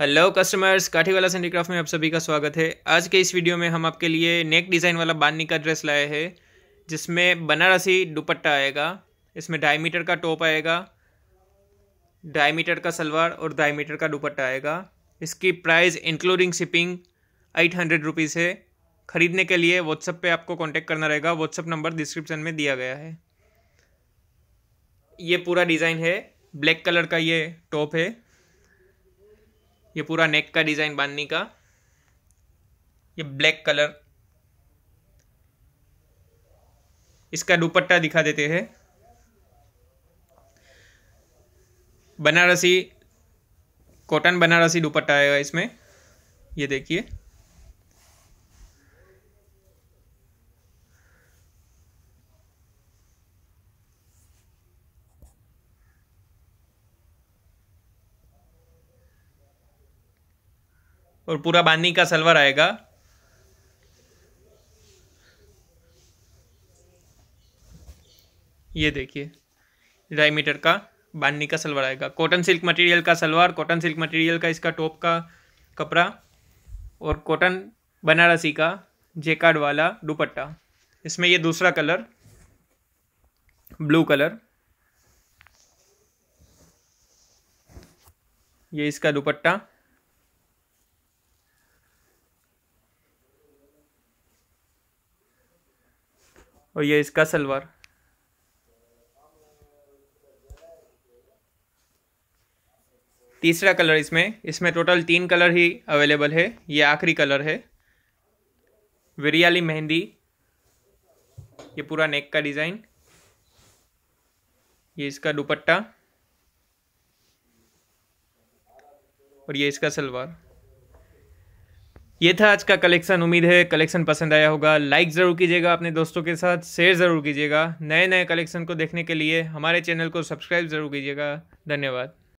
hello customers काठीवाला सेंडीक्राफ्ट में आप सभी का स्वागत है आज के इस वीडियो में हम आपके लिए नेक डिज़ाइन वाला बाननी का ड्रेस लाए हैं जिसमें बनारसी दुपट्टा आएगा इसमें ढाई मीटर का टॉप आएगा ढाई मीटर का सलवार और ढाई मीटर का दुपट्टा आएगा इसकी price including shipping eight hundred rupees है ख़रीदने के लिए व्हाट्सअप पर आपको कॉन्टैक्ट करना रहेगा व्हाट्सअप नंबर डिस्क्रिप्शन में दिया गया है ये पूरा डिज़ाइन है ब्लैक कलर का ये टॉप है ये पूरा नेक का डिज़ाइन बांधनी का ये ब्लैक कलर इसका दुपट्टा दिखा देते हैं बनारसी कॉटन बनारसी दुपट्टा आएगा इसमें ये देखिए और पूरा बानी का सलवर आएगा ये देखिए ढाई मीटर का बानी का सलवार आएगा कॉटन सिल्क मटेरियल का सलवार कॉटन सिल्क मटेरियल का इसका टॉप का कपड़ा और कॉटन बनारसी का जेकार्ड वाला दुपट्टा इसमें ये दूसरा कलर ब्लू कलर ये इसका दुपट्टा और ये इसका सलवार तीसरा कलर इसमें इसमें टोटल तीन कलर ही अवेलेबल है ये आखिरी कलर है वरियाली मेहंदी ये पूरा नेक का डिज़ाइन ये इसका दुपट्टा और ये इसका सलवार ये था आज का कलेक्शन उम्मीद है कलेक्शन पसंद आया होगा लाइक ज़रूर कीजिएगा अपने दोस्तों के साथ शेयर ज़रूर कीजिएगा नए नए कलेक्शन को देखने के लिए हमारे चैनल को सब्सक्राइब ज़रूर कीजिएगा धन्यवाद